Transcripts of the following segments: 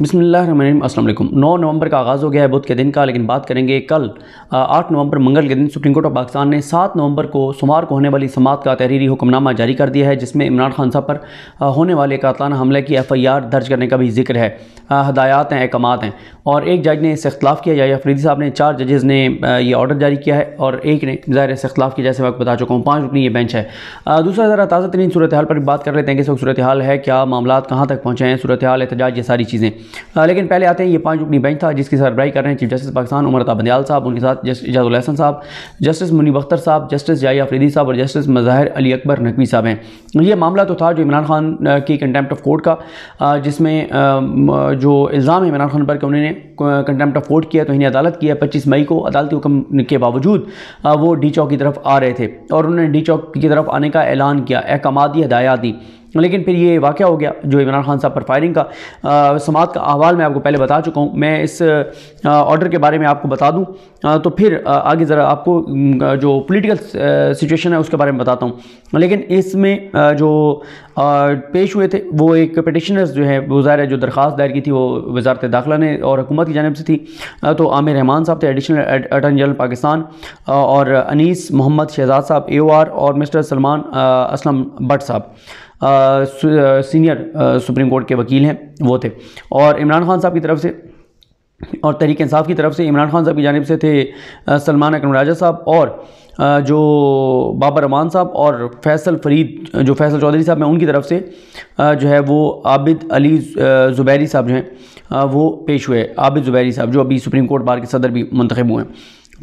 बिसमीम अस्सलाम वालेकुम 9 नवंबर का आगाज़ हो गया है बुध के दिन का लेकिन बात करेंगे कल आठ नवंबर मंगल के दिन सुप्रीम कोर्ट ऑफ पाकिस्तान ने सात नवंबर को सोमवार को होने वाली समात का तहरीरी हुक्मनामा जारी कर दिया है जिसमें इमरान खान साहब पर होने वाले कातलाना हमले की एफ आई आर दर्ज करने का भी जिक्र है हदायत हैं अहकाम हैं और एक जज ने इससे अख्तलाफ किया या फरीदी साहब ने चार जजेज़ ने ये ऑर्डर जारी किया है और एक ने ज़ाहिर इस अख्तलाफ किया जैसे वक्त बता चुका हूँ पाँच रुकनी ये बेंच है दूसरा ज़रा ताज़ा तरीन सूरत हाल पर भी बात कर लेते हैं कि सूरत हाल है क्या मामला कहाँ तक पहुँचे हैं सूरत हाल एहत ये सारी चीज़ें आ, लेकिन पहले आते हैं ये पाँच रुकनी बेंच था जिसकी सरब्राई कर रहे हैं चीफ जस्टिस पाकिस्तान उमर अता बंदयाल साहब उनके साथ इजाजुल हसन साहब जस्टिस मुनी अख्तर साहब जस्टिस जाई आफरीदी साहब और जस्टिस मज़ाहिर अली अकबर नकवी साहब हैं ये मामला तो था जो इमरान खान की कंटेम्प्ट ऑफ कोर्ट का जिसमें जो इल्ज़ाम है इमरान खान पर कि उन्होंने कंटेम्प्ट ऑफ कोर्ट किया तो इन्हें अदालत किया पच्चीस मई को अदालती हुक्म के बावजूद वो डी चौक की तरफ आ रहे थे और उन्होंने डी चौक की तरफ आने का ऐलान किया अहकाम हदायत दी लेकिन फिर ये वाक़ हो गया जो इमरान खान साहब पर फायरिंग का समात का अहवाल मैं आपको पहले बता चुका हूँ मैं इस ऑर्डर के बारे में आपको बता दूँ तो फिर आगे ज़रा आपको जो पॉलिटिकल सिचुएशन है उसके बारे में बताता हूँ लेकिन इसमें जो पेश हुए थे वो एक पटिशनर्स जो है वो ज़ाहिर है जो दरख्वास्त दायर की थी वो वजारत दाखिला ने और हुकूमत की जानब से थी तो आमिर रहमान साहब थे एडिशनल अटर्नी जनरल पाकिस्तान और अनीस मोहम्मद शहजाद साहब ए और मिस्टर सलमान असलम भट्ट साहब सीनियर सुप्रीम कोर्ट के वकील हैं वो थे और इमरान खान साहब की तरफ से और तहरीक इंसाफ की तरफ से इमरान खान साहब की जानब से थे सलमान अकरम राजा साहब और जो बाबर रमान साहब और फैसल फरीद जो फैसल चौधरी साहब हैं उनकी तरफ से जो है वो आबिद अली ज़ुबैरी साहब जो हैं वो पेश हुए आबिद ज़ुबैरी साहब जो अभी सुप्रीम कोर्ट बार के सदर भी मंतखब हुए हैं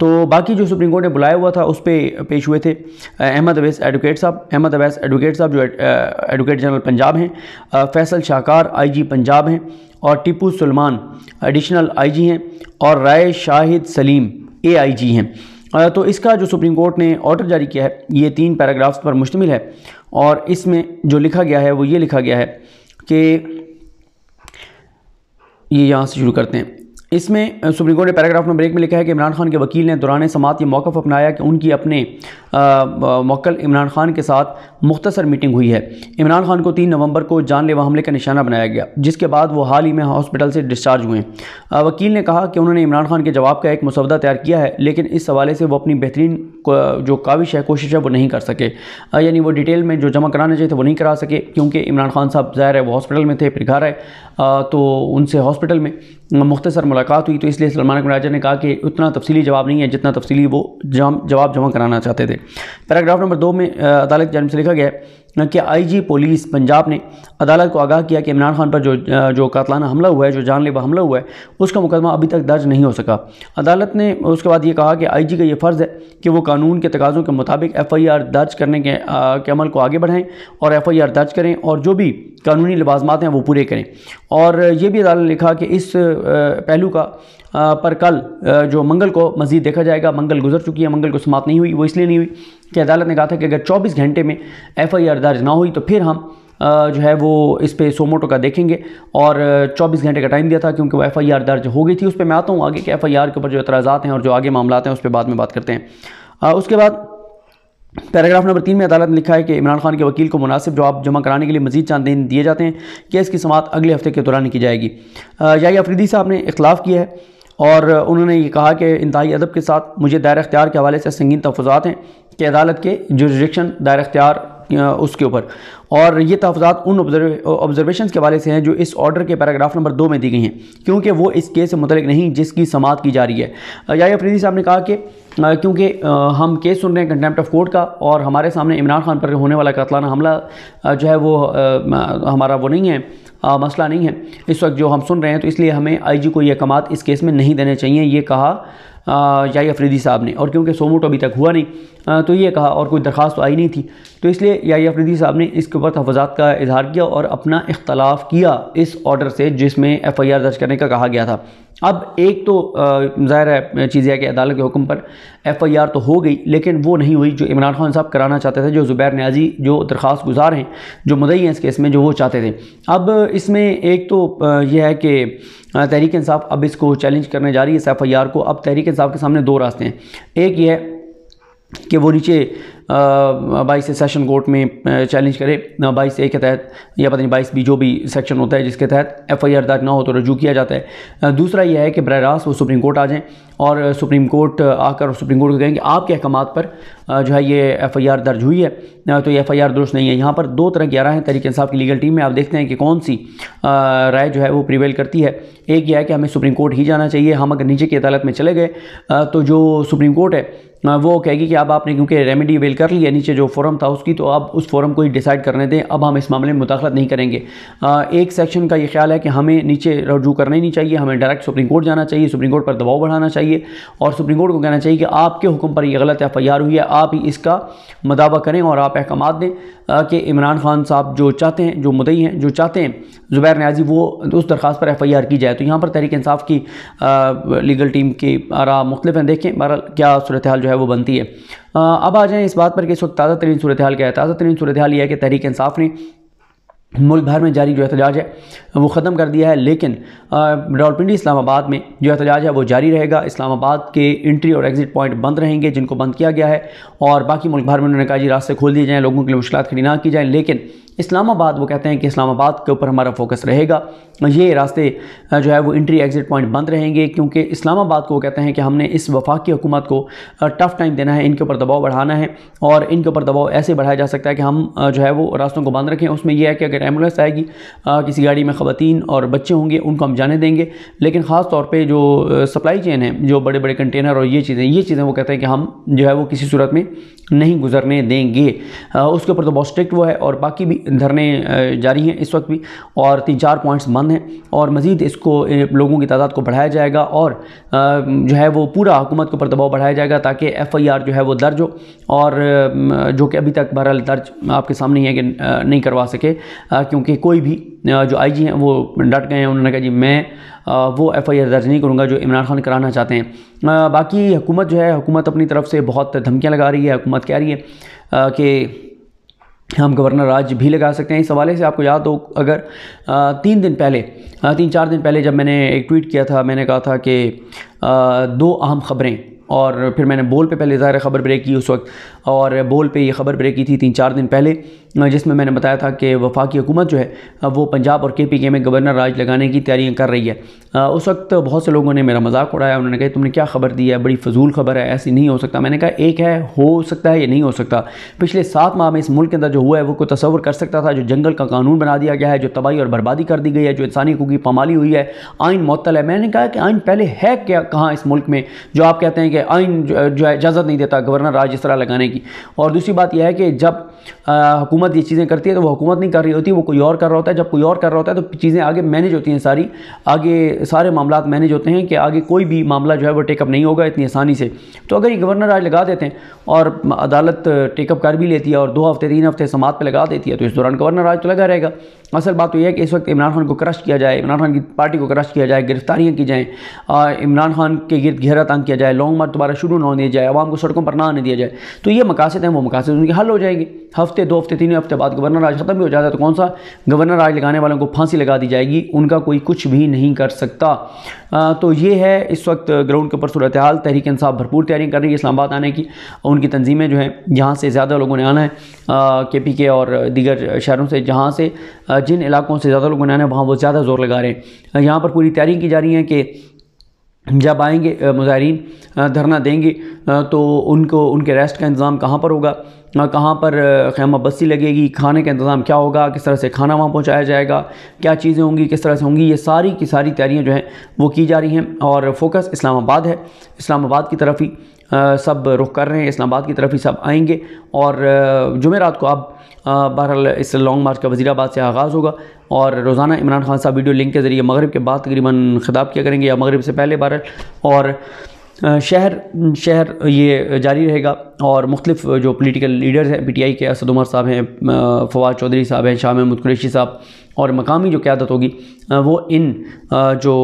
तो बाकी जो सुप्रीम कोर्ट ने बुलाया हुआ था उस पर पे पेश हुए थे अहमद अवैस एडवोकेट साहब अहमद अवैस एडवोकेट साहब जो एडवोकेट जनरल पंजाब हैं फैसल शाहकार आईजी पंजाब हैं और टीपू सलमान एडिशनल आईजी हैं और राय शाहिद सलीम एआईजी हैं तो इसका जो सुप्रीम कोर्ट ने ऑर्डर जारी किया है ये तीन पैराग्राफ्स पर मुश्तमिल है और इसमें जो लिखा गया है वो ये लिखा गया है कि ये यहाँ से शुरू करते हैं इसमें सुप्रीम कोर्ट ने पैराग्राफ नंबर एक में लिखा है कि इमरान खान के वकील ने दौरान समात ये मौक़ अपनाया कि उनकी अपने मक्ल इमरान खान के साथ मुख्तसर मीटिंग हुई है इमरान खान को तीन नवंबर को जानलेवा हमले का निशाना बनाया गया जिसके बाद वो हाल ही में हॉस्पिटल से डिस्चार्ज हुए वकील ने कहा कि उन्होंने इमरान खान के जवाब का एक मसवदा तैयार किया है लेकिन इस हवाले से वो अपनी बेहतरीन जो काविश है कोशिश है वो नहीं कर सके यानी वो डिटेल में जो जमा कराना चाहिए थे वो नहीं करा सके क्योंकि इमरान खान साहब ज़ाहिर है वो हॉस्पिटल में थे फिर घर आए तो उनसे हॉस्पिटल में मुख्तसर मुलाकात हुई तो इसलिए सलमान राजा ने कहा कि उतना तफसली जवाब नहीं है जितना तफसली वो जवाब जमा कराना चाहते थे पैराग्राफ नंबर दो में अदालत जानब से लिखा गया कि आईजी पुलिस पंजाब ने अदालत को आगाह किया कि इमरान खान पर जो जो कातलाना हमला हुआ है जो जानलेवा हमला हुआ है उसका मुकदमा अभी तक दर्ज नहीं हो सका अदालत ने उसके बाद ये कहा कि आईजी का ये फ़र्ज़ है कि वो कानून के तकाज़ों के मुताबिक एफआईआर दर्ज करने के, आ, के अमल को आगे बढ़ाएं और एफ दर्ज करें और जो भी कानूनी लबाजमात हैं वो पूरे करें और ये भी अदालत ने लिखा कि इस पहलू का पर कल जो मंगल को मजीद देखा जाएगा मंगल गुजर चुकी है मंगल को समाप्त नहीं हुई वो इसलिए नहीं हुई कि अदालत ने कहा था कि अगर चौबीस घंटे में एफ़ आई आर दर्ज ना हुई तो फिर हम जो है वो इस पर सोमोटो का देखेंगे और 24 घंटे का टाइम दिया था क्योंकि वो एफ़ आई आर दर्ज हो गई थी उस पर मैं आता हूँ आगे कि एफ़ आई आर के ऊपर जो एतराज़ात हैं और जो आगे मामला हैं उस पर बाद में बात करते हैं उसके बाद पैराग्राफ नंबर तीन में अदालत ने लिखा है कि इमरान खान के वकील को मुनासिब जवाब जमा कराने के लिए मजीद चांद दिन दिए जाते हैं केस की समात अगले हफ्ते के दौरान की जाएगी या अफरीदी साहब ने इख्लाफ किया है और उन्होंने ये कहा कि इंतहाई अदब के साथ मुझे दायर अख्तियार के हवाले से संगीन तहफ़ात हैं कि अदालत के जुरिडिक्शन दायर अख्तियार उसके ऊपर और ये तहफ़ात उन ऑब्जर्वेशन के हवाले से हैं जो इस ऑर्डर के पैराग्राफ नंबर दो में दी गई हैं क्योंकि वो इस केस से मुतलिक नहीं जिसकी समात की जा रही है या अफरीदी साहब ने कहा कि क्योंकि हम केस सुन रहे हैं कंटेम्प्ट ऑफ कोर्ट का और हमारे सामने इमरान खान पर होने वाला कतलाना हमला जो है वो हमारा वो नहीं है आ, मसला नहीं है इस वक्त जो हम सुन रहे हैं तो इसलिए हमें आईजी को ये कमात इस केस में नहीं देने चाहिए ये कहा याई अफरीदी साहब ने और क्योंकि सोमोट अभी तक हुआ नहीं तो ये कहा और कोई दरख्वास्त तो आई नहीं थी तो इसलिए याई अफरीदी साहब ने इसके ऊपर तहफात का इजहार किया और अपना इख्तलाफ किया इस ऑर्डर से जिसमें एफ़ आई आर दर्ज करने का कहा गया था अब एक तो ज़ाहिर है चीज़ है कि अदालत के हुक्म पर एफ़ आई आर तो हो गई लेकिन वो नहीं हुई जो इमरान खान साहब कराना चाहते थे जो ज़ुबैर न्याजी जो दरख्वास्त गुजार हैं जो मदई हैं इस केस में जो वो चाहते थे अब इसमें एक तो यह है कि हाँ, तहरीक इंसाफ अब इसको चैलेंज करने जा रही है इस एफ आई आर को अब तहरीक इंसाफ के सामने दो रास्ते हैं एक ये है कि वो नीचे बाईस सेशन कोर्ट में चैलेंज करे बाईस ए के तहत या पता नहीं बाईस बी जो भी सेक्शन होता है जिसके तहत एफ आई आर दर्ज ना हो तो रजू किया जाता है दूसरा यह है कि बरह रास्त वो सुप्रीम कोर्ट आ जाएँ और सुप्रीम कोर्ट आकर सुप्रीम कोर्ट को कहें कि आपके अहकाम पर जो है ये एफ़ आई आर दर्ज हुई है तो ये एफ़ आई आर दुरुस्त नहीं है यहाँ पर दो तरह की हैं तरीके इंसाफ की लीगल टीम में आप देखते हैं कि कौन सी राय जो है वो प्रिवेल करती है एक यह है कि हमें सुप्रीम कोर्ट ही जाना चाहिए हम अगर नीचे की अदालत में चले गए तो जो सुप्रीम कोर्ट है वो कहेगी कि अब आपने क्योंकि रेमेडी अवेल कर लिया नीचे जो फोरम था उसकी तो अब उस फोरम को ही डिसाइड करने दें अब हम इस मामले में मुदाखलत नहीं करेंगे एक सेक्शन का ये ख्याल है कि हमें नीचे रजू करना ही नहीं चाहिए हमें डायरेक्ट सुप्रीम कोर्ट जाना चाहिए सुप्रीम कोर्ट पर दबाव बढ़ाना चाहिए और सुप्रीम कोर्ट को कहना चाहिए कि आपके हुक्म पर यह गलत एफ आई आर हुई है आप ही इसका मदावा करें और आप अहकाम दें कि इमरान खान साहब जो चाहते हैं जो मुदई हैं जो चाहते हैं ज़ुबैर न्याजी वो उस दरख्वास्त पर एफ आई आर की जाए तो यहाँ पर तहरीक इंसाफ की लीगल टीम की आरा मुख्तफ हैं देखें बहरहाल क्या सूरत हाल जो है है वो बनती है अब आ जाएँ इस बात पर कि इस वक्त ताज़ा तरीन सूरत हाल क्या है ताज़ा तरीन सूरत हाल यह है कि तहरीक इंसाफ ने मुल्क भर में जारी जो एहतजाज है वो ख़त्म कर दिया है लेकिन रावलपिंडी इस्लामाबाद में जो एहतजाज है वो जारी रहेगा इस्लामाबाद के इंट्री और एग्ज़िट पॉइंट बंद रहेंगे जिनको बंद किया गया है और बाकी मुल्क भर में उन्होंने कहा जी रास्ते खोल दिए जाएँ लोगों के लिए मुश्किल खड़ी ना की जाएँ लेकिन इस्लामाबाद वो कहते हैं कि इस्लामाबाद के ऊपर हमारा फोकस रहेगा ये रास्ते जो है वो इंट्री एग्ज़िट पॉइंट बंद रहेंगे क्योंकि इस्लामाबाद को वो कहते हैं कि हमने इस वफाकी हुकूमत को टफ़ टाइम देना है इनके ऊपर दबाव बढ़ाना है और इनके ऊपर दबाव ऐसे बढ़ाया जा सकता है कि हम जो है वो रास्तों को बंद रखें उसमें यह है कि अगर एम्बुलेंस आएगी किसी गाड़ी में ख़वान और बच्चे होंगे उनको हम जाने देंगे लेकिन ख़ास तौर पर जो सप्लाई चेन है जो बड़े बड़े कंटेनर और ये चीज़ें ये चीज़ें वो कहते हैं कि हम जो है वो किसी सूरत में नहीं गुजरने देंगे उसके ऊपर तो बहुत स्ट्रिक्ट वो है और बाकी भी धरने जारी हैं इस वक्त भी और तीन चार पॉइंट्स बंद हैं और मज़ीद इसको लोगों की तादाद को बढ़ाया जाएगा और जो है वो पूरा हुकूमत के ऊपर दबाव बढ़ाया जाएगा ताकि एफ़ आई आर जो है वो दर्ज हो और जो कि अभी तक बहरहाल दर्ज आपके सामने ही है कि नहीं करवा सके क्योंकि कोई भी जो आई जी हैं वो डट गए हैं उन्होंने कहा जी मैं वो एफ़ आई आर दर्ज नहीं करूँगा जो इमरान खान कराना चाहते हैं बाकी हुकूमत जो है हुकूमत अपनी तरफ से बहुत धमकियाँ लगा रही है हुकूमत कह रही है कि हम गवर्नर राज भी लगा सकते हैं इस हवाले से आपको याद हो अगर तीन दिन पहले तीन चार दिन पहले जब मैंने एक ट्वीट किया था मैंने कहा था कि दो अहम ख़बरें और फिर मैंने बोल पे पहले ज़ाहिर खबर ब्रेक की उस वक्त और बोल पे ये ख़बर ब्रेक की थी तीन चार दिन पहले जिसमें मैंने बताया था कि वफाकी हुकूमत जो है वो पंजाब और के पी के में गवर्नर राज लगाने की तैयारियाँ कर रही है उस वक्त बहुत से लोगों ने मेरा मजाक उड़ाया उन्होंने कहा तुमने क्या खबर दी है बड़ी फजूल खबर है ऐसी नहीं हो सकता मैंने कहा एक है हो सकता है या नहीं हो सकता पिछले सात माह में इस मुल्क के अंदर जो हुआ है वो कोई तस्वर कर सकता था जो जंगल का कानून बना दिया गया है जो तबाही और बर्बादी कर दी गई है जो इंसानी हकूक की पमाली हुई है आइन मअतल है मैंने कहा कि आइन पहले है क्या कहाँ इस मुल्क में जो आप कहते हैं कि आइन जो है इजाज़त नहीं देता गवर्नर राज इस तरह लगाने की और दूसरी बात यह है कि जब हुकूमत हुकूमत ये चीज़ें करती है तो वो हुकूमत नहीं कर रही होती वो कोई और कर रहा होता है जब कोई और कर रहा होता है तो चीज़ें आगे मैनेज होती हैं सारी आगे सारे मामला मैनेज होते हैं कि आगे कोई भी मामला जो है वो टेकअप नहीं होगा इतनी आसानी से तो अगर ये गवर्नर आज लगा देते हैं और अदालत टेकअप कर भी लेती है और दो हफ्ते तीन हफ्ते समात पर लगा देती है तो इस दौरान गवर्नर आज तो लगा रहेगा असल बात तो यह है कि इस वक्त इमरान खान को क्रश किया जाए इमरान खान की पार्टी को क्रश किया जाए गिरफ्तारियाँ की जाएँ इमरान खान के गिरद घेरा तंग किया जाए लॉन्ग मार्च दोबारा शुरू ना होने दिया जाए आवाम को सड़कों पर ना आने दिया जाए तो ये मकासद हैं वो मकासद उनके हल हो जाएंगे हफ्ते दो हफ्ते तीन हफ्ते बाद गवर्नर राज खत्म भी हो जाता है तो कौन सा गवर्नर राज लगाने वालों को फांसी लगा दी जाएगी उनका कोई कुछ भी नहीं कर सकता आ, तो ये है इस वक्त ग्राउंड के ऊपर सूरत हाल तहरीक इंसाफ भरपूर तैयारी कर रही है इस्लाबाद आने की उनकी तंजीमें जो हैं यहाँ से ज़्यादा लोगों ने आना है के पी के और दीगर शहरों से जहाँ से जिन इलाकों से ज़्यादा लोगों ने आना है वहाँ वो ज़्यादा ज़ोर लगा रहे हैं यहाँ पर पूरी तैयारी की जा रही है कि जब आएंगे मुजाहरीन धरना देंगे तो उनको उनके रेस्ट का इंतज़ाम कहाँ पर होगा कहाँ पर खैमा बस्ती लगेगी खाने का इंतज़ाम क्या होगा किस तरह से खाना वहाँ पहुँचाया जाएगा क्या चीज़ें होंगी किस तरह से होंगी ये सारी की सारी तैयारियाँ जो हैं वो की जा रही हैं और फोकस इस्लामाबाद है इस्लामाबाद की तरफ ही सब रुख कर रहे हैं इस्लामाबाद की तरफ ही सब आएंगे और जुमेरात को अब बहरहाल इस लॉन्ग मार्च का वजीराबाद से आगाज़ होगा और रोज़ाना इमरान खान साहब वीडियो लिंक के ज़रिए मगरब के बाद तकरीबन खिताब किया करेंगे या मगरब से पहले बहरहाल और शहर शहर ये जारी रहेगा और मुख्तफ जो पोलिटिकल लीडर्स हैं पी टी आई के असद उमर साहब हैं फवाद चौधरी साहब हैं शाह महमूद कुरेशी साहब और मकामी जो क़्यादत होगी वो इन जो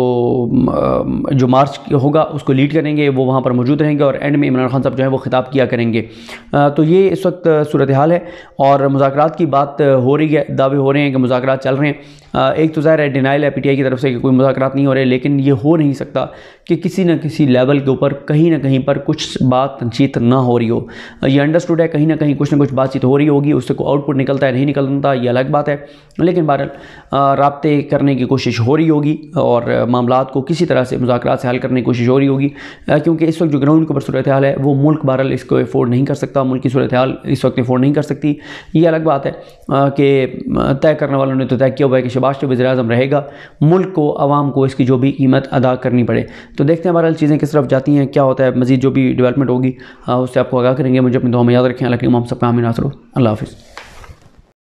जो मार्च होगा उसको लीड करेंगे वो वहाँ पर मौजूद रहेंगे और एंड में इमरान खान साहब जो है वो ख़िताब किया करेंगे तो ये इस वक्त सूरत हाल है और मुजाकर की बात हो रही है दावे हो रहे हैं कि मुजाकर चल रहे हैं एक तो ज़ाहिर है डिनाइल है पी टी आई की तरफ से कि कोई मुजाकर नहीं हो रहे लेकिन ये हो नहीं सकता कि किसी न किसी लेवल के ऊपर कहीं ना कहीं पर कुछ बात तनशीत ना हो रही हो ये अंडरस्टूड है कहीं ना कहीं कुछ ना कुछ बातचीत हो रही होगी उससे कोई आउटपुट निकलता है नहीं निकलता ये अलग बात है लेकिन बहरहाल रबते करने की कोशिश हो रही होगी और मामला को किसी तरह से मुजाकर से हल करने की कोशिश हो रही होगी क्योंकि इस वक्त जो ग्राउंड के ऊपर सूरत हाल है वो मुल्क बहरल इसको अफोर्ड नहीं कर सकता मुल्क की सूरत हाल इस वक्त एफोर्ड नहीं कर सकती ये अलग बात है कि तय करने वालों ने तो तय किया हुआ है कि शबाश तो वजी अजम रहेगा मुल्क को आवाम को इसकी जो भी कीमत अदा करनी पड़े तो देखते हैं बहरहाल चीज़ें किस तरफ जाती हैं क्या होता है मजीद जो भी डेवलपमेंट होगी उससे आपको आगा करेंगे मुझे अपनी दुआ में याद रखें अलग हम सबका आमिन नासर अल्लाह हाफिज़